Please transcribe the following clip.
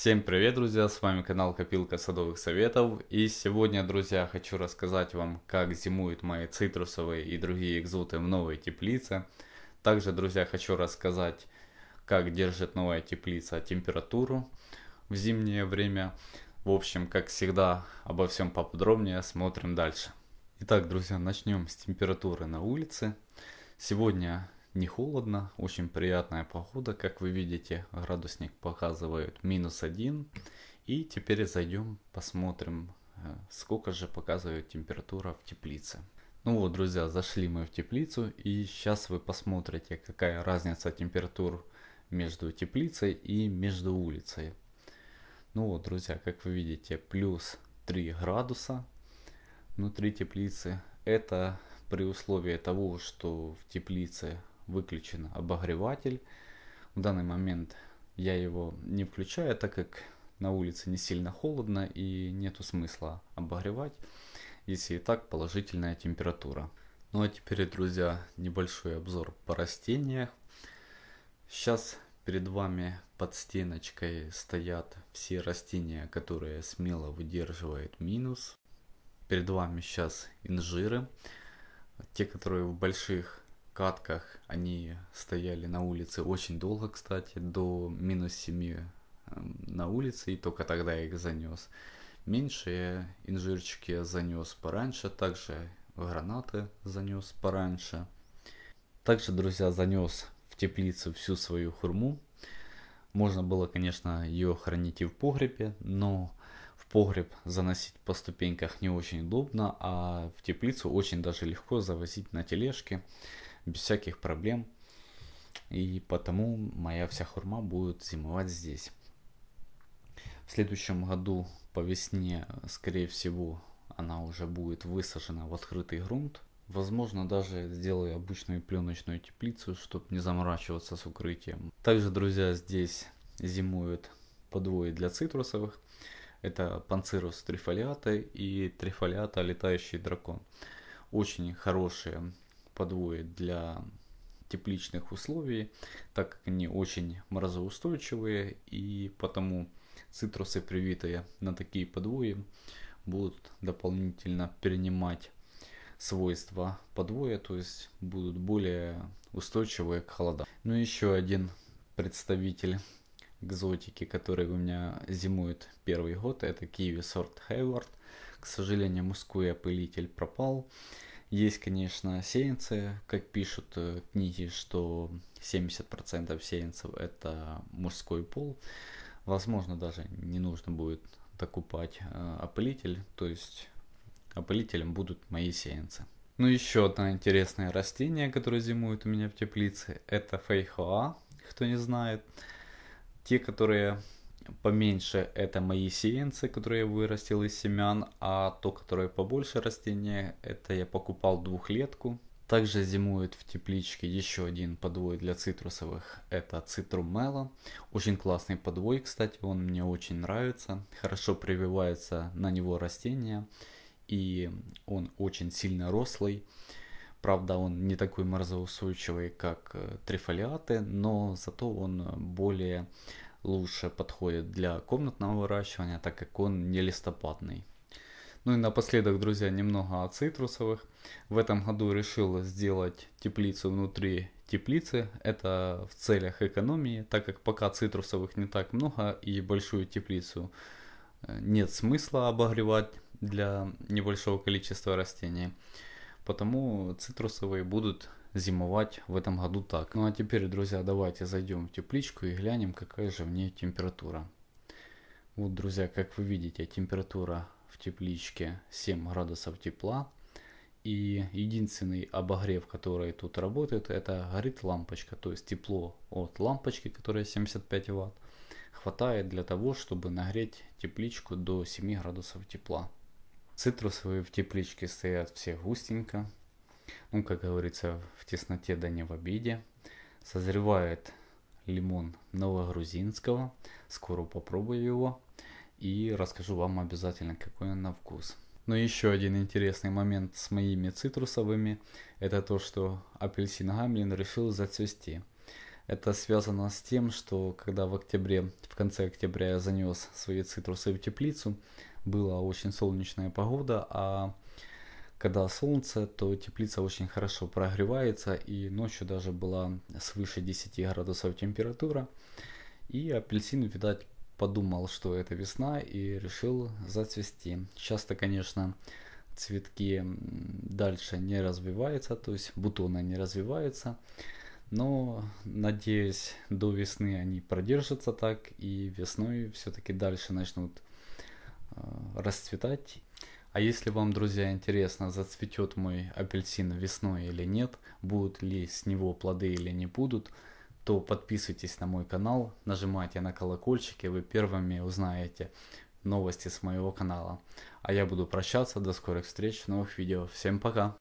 Всем привет, друзья! С вами канал Копилка Садовых Советов. И сегодня, друзья, хочу рассказать вам, как зимуют мои цитрусовые и другие экзоты в новой теплице. Также, друзья, хочу рассказать, как держит новая теплица температуру в зимнее время. В общем, как всегда, обо всем поподробнее смотрим дальше. Итак, друзья, начнем с температуры на улице. Сегодня не холодно, очень приятная погода, как вы видите, градусник показывает минус 1. И теперь зайдем, посмотрим, э, сколько же показывает температура в теплице. Ну вот, друзья, зашли мы в теплицу, и сейчас вы посмотрите, какая разница температур между теплицей и между улицей. Ну вот, друзья, как вы видите, плюс 3 градуса внутри теплицы. Это при условии того, что в теплице выключен обогреватель. В данный момент я его не включаю, так как на улице не сильно холодно и нету смысла обогревать, если и так положительная температура. Ну а теперь, друзья, небольшой обзор по растениям. Сейчас перед вами под стеночкой стоят все растения, которые смело выдерживают минус. Перед вами сейчас инжиры, те, которые в больших катках. Они стояли на улице очень долго, кстати, до минус 7 э, на улице, и только тогда я их занес. Меньшие инжирчики я занес пораньше, также гранаты занес пораньше. Также, друзья, занес в теплицу всю свою хурму. Можно было, конечно, ее хранить и в погребе, но в погреб заносить по ступеньках не очень удобно, а в теплицу очень даже легко завозить на тележке без всяких проблем. И потому моя вся хурма будет зимовать здесь. В следующем году по весне, скорее всего, она уже будет высажена в открытый грунт. Возможно, даже сделаю обычную пленочную теплицу, чтобы не заморачиваться с укрытием. Также, друзья, здесь зимуют подвои для цитрусовых. Это панцирус трифолиата и трифолиата летающий дракон. Очень хорошие подвое для тепличных условий, так как они очень морозоустойчивые и потому цитрусы, привитые на такие подвои, будут дополнительно перенимать свойства подвоя, то есть будут более устойчивые к холодам. Ну и еще один представитель экзотики, который у меня зимует первый год, это киви сорт Хейвард. К сожалению, мужской опылитель пропал. Есть, конечно, сеянцы, как пишут э, книги, что 70% сеянцев это мужской пол. Возможно, даже не нужно будет докупать э, опылитель, то есть опылителем будут мои сеянцы. Ну, еще одно интересное растение, которое зимует у меня в теплице, это фейхоа, кто не знает. Те, которые Поменьше это мои сеянцы, которые я вырастил из семян, а то, которое побольше растение, это я покупал двухлетку. Также зимует в тепличке еще один подвой для цитрусовых, это цитрумела. Очень классный подвой, кстати, он мне очень нравится. Хорошо прививается на него растения, и он очень сильно рослый. Правда, он не такой морозоустойчивый, как э, трифолиаты, но зато он более лучше подходит для комнатного выращивания, так как он не листопадный. Ну и напоследок, друзья, немного о цитрусовых. В этом году решил сделать теплицу внутри теплицы. Это в целях экономии, так как пока цитрусовых не так много и большую теплицу э, нет смысла обогревать для небольшого количества растений. Потому цитрусовые будут зимовать в этом году так. Ну а теперь, друзья, давайте зайдем в тепличку и глянем, какая же в ней температура. Вот, друзья, как вы видите, температура в тепличке 7 градусов тепла. И единственный обогрев, который тут работает, это горит лампочка. То есть тепло от лампочки, которая 75 Вт, хватает для того, чтобы нагреть тепличку до 7 градусов тепла. Цитрусовые в тепличке стоят все густенько ну, как говорится, в тесноте да не в обиде. Созревает лимон новогрузинского. Скоро попробую его и расскажу вам обязательно, какой он на вкус. Но ну, еще один интересный момент с моими цитрусовыми, это то, что апельсин Гамлин решил зацвести. Это связано с тем, что когда в октябре, в конце октября я занес свои цитрусы в теплицу, была очень солнечная погода, а когда солнце, то теплица очень хорошо прогревается, и ночью даже была свыше 10 градусов температура. И апельсин, видать, подумал, что это весна, и решил зацвести. Часто, конечно, цветки дальше не развиваются, то есть бутоны не развиваются. Но, надеюсь, до весны они продержатся так, и весной все-таки дальше начнут э, расцветать а если вам, друзья, интересно, зацветет мой апельсин весной или нет, будут ли с него плоды или не будут, то подписывайтесь на мой канал, нажимайте на колокольчик, и вы первыми узнаете новости с моего канала. А я буду прощаться, до скорых встреч в новых видео. Всем пока!